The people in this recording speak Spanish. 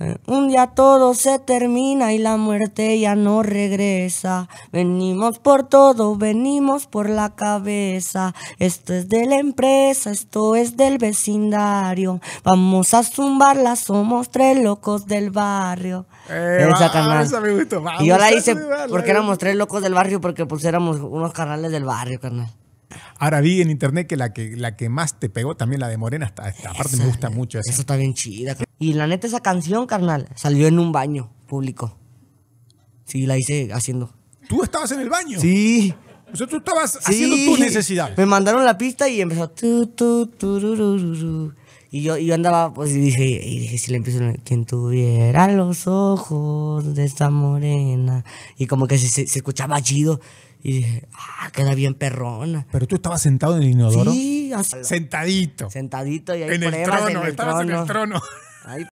Eh, un día todo se termina y la muerte ya no regresa. Venimos por todo, venimos por la cabeza. Esto es de la empresa, esto es del vecindario. Vamos a zumbarla, somos tres locos del barrio. Eh, eh, esa, canal. y yo la hice porque éramos tres locos del barrio, porque pues éramos unos carnales del barrio, carnal. Ahora vi en internet que la que, la que más te pegó también la de Morena, esta, parte me gusta mucho. Esa, esa está bien chida. Y la neta, esa canción, carnal, salió en un baño público. Sí, la hice haciendo. ¿Tú estabas en el baño? Sí. O sea, tú estabas haciendo tus necesidades. Me mandaron la pista y empezó. Tu, y yo, y yo andaba, pues, y dije, y dije, si le empiezo, quien tuviera los ojos de esta morena. Y como que se, escuchaba chido. Y dije, ah, queda bien perrona. Pero tú estabas sentado en el inodoro. Sí, sentadito. Sentadito y ahí en, el trono, en estabas en el trono. Ahí